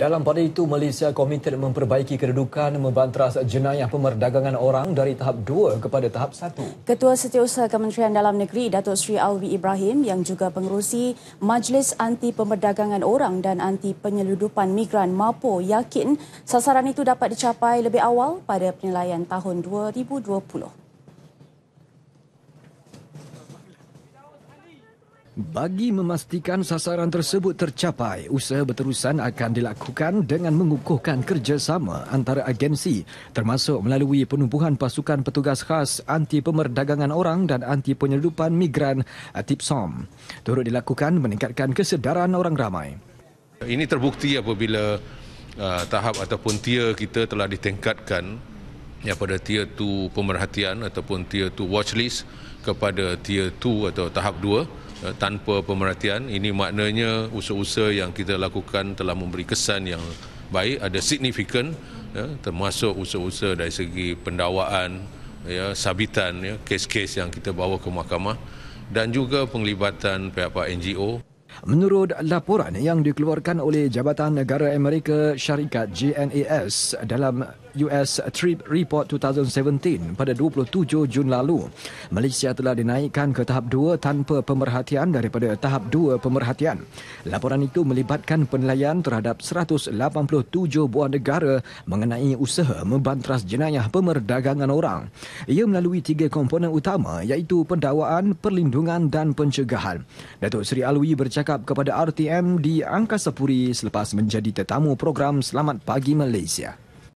Dalam pada itu, Malaysia komited memperbaiki kedudukan membantras jenayah pemerdagangan orang dari tahap 2 kepada tahap 1. Ketua Setiausaha Kementerian Dalam Negeri, Datuk Sri Alwi Ibrahim yang juga pengerusi Majlis Anti Pemerdagangan Orang dan Anti Penyeludupan Migran MAPO yakin sasaran itu dapat dicapai lebih awal pada penilaian tahun 2020. Bagi memastikan sasaran tersebut tercapai, usaha berterusan akan dilakukan dengan mengukuhkan kerjasama antara agensi termasuk melalui penumpuhan pasukan petugas khas anti pemerdagangan orang dan anti penyelupan migran TIPSOM. Turut dilakukan meningkatkan kesedaran orang ramai. Ini terbukti apabila uh, tahap ataupun tier kita telah ditingkatkan ya, pada tier 2 pemerhatian ataupun tier 2 watchlist kepada tier 2 atau tahap 2 Eh, tanpa pemerhatian. Ini maknanya usaha-usaha yang kita lakukan telah memberi kesan yang baik, ada signifikan ya, termasuk usaha-usaha dari segi pendawaan, ya, sabitan, ya, kes-kes yang kita bawa ke mahkamah dan juga penglibatan pihak-pihak NGO. Menurut laporan yang dikeluarkan oleh Jabatan Negara Amerika Syarikat JNAS dalam US Trip Report 2017 pada 27 Jun lalu, Malaysia telah dinaikkan ke tahap 2 tanpa pemerhatian daripada tahap 2 pemerhatian. Laporan itu melibatkan penilaian terhadap 187 buah negara mengenai usaha membantras jenayah pemerdagangan orang. Ia melalui tiga komponen utama iaitu pendawaan, perlindungan dan pencegahan. Datuk Seri Alwi bercakap kepada RTM di Angkasa Puri selepas menjadi tetamu program Selamat Pagi Malaysia. Malaysia.